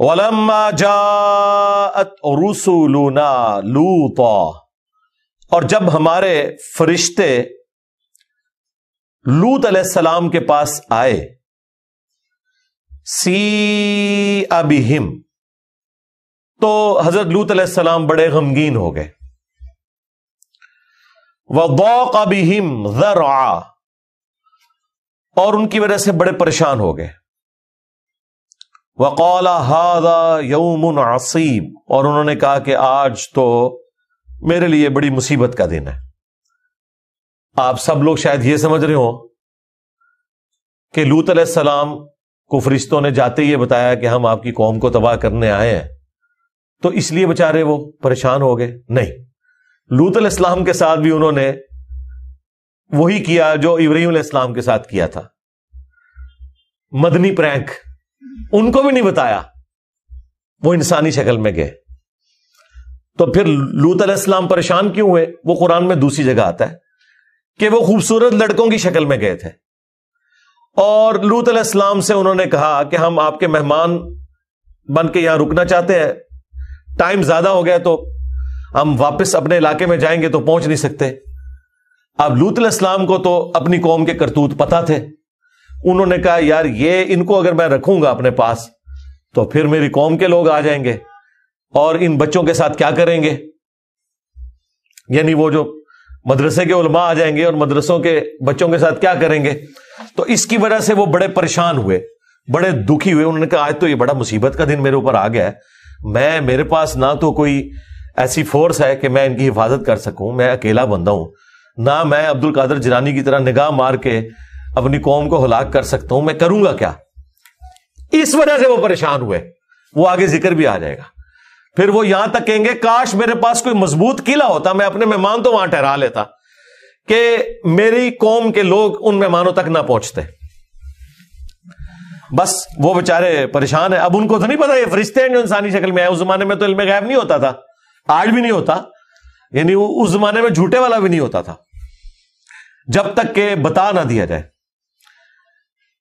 वलम्मा जात रसुलुना और जब हमारे फरिश्ते लूत सलाम के पास आए सी अबिहिम तो हजरत लूत सलाम बड़े गमगीन हो गए वौक अबिहिम जरा और उनकी वजह से बड़े परेशान हो गए वकौला हादा यौमन आसीम और उन्होंने कहा कि आज तो मेरे लिए बड़ी मुसीबत का दिन है आप सब लोग शायद ये समझ रहे हो कि लूत सलाम को फरिश्तों ने जाते ही बताया कि हम आपकी कौम को तबाह करने आए हैं तो इसलिए बेचारे वो परेशान हो गए नहीं लूत इस्लाम के साथ भी उन्होंने वही किया जो इब्राहिम इस्लाम के साथ किया था मदनी प्रैंक उनको भी नहीं बताया वो इंसानी शक्ल में गए तो फिर लूत अलैहिस्सलाम परेशान क्यों हुए वो कुरान में दूसरी जगह आता है कि वो खूबसूरत लड़कों की शक्ल में गए थे और लूत अलैहिस्सलाम से उन्होंने कहा कि हम आपके मेहमान बन के यहां रुकना चाहते हैं टाइम ज्यादा हो गया तो हम वापस अपने इलाके में जाएंगे तो पहुंच नहीं सकते अब लूत अलैहिस्सलाम को तो अपनी कौम के करतूत पता थे उन्होंने कहा यार ये इनको अगर मैं रखूंगा अपने पास तो फिर मेरी कौम के लोग आ जाएंगे और इन बच्चों के साथ क्या करेंगे यानी वो जो मदरसे के उलमा आ जाएंगे और मदरसों के बच्चों के साथ क्या करेंगे तो इसकी वजह से वो बड़े परेशान हुए बड़े दुखी हुए उन्होंने कहा आज तो ये बड़ा मुसीबत का दिन मेरे ऊपर आ गया है मैं मेरे पास ना तो कोई ऐसी फोर्स है कि मैं इनकी हिफाजत कर सकूं मैं अकेला बंदा हूं ना मैं अब्दुल कादर जिरानी की तरह निगाह मार के अपनी कौम को हलाक कर सकता हूं मैं करूंगा क्या इस वजह से वो परेशान हुए वो आगे जिक्र भी आ जाएगा फिर वो यहां तक कहेंगे काश मेरे पास कोई मजबूत किला होता मैं अपने मेहमान तो वहां ठहरा लेता कि मेरी कौम के लोग उन मेहमानों तक ना पहुंचते बस वो बेचारे परेशान है अब उनको तो नहीं पता ये फरिश्ते हैं जो इंसानी शक्ल में है उस जमाने में तो इल्म गैब नहीं होता था आज भी नहीं होता यानी उस जमाने में झूठे वाला भी नहीं होता था जब तक के बता ना दिया जाए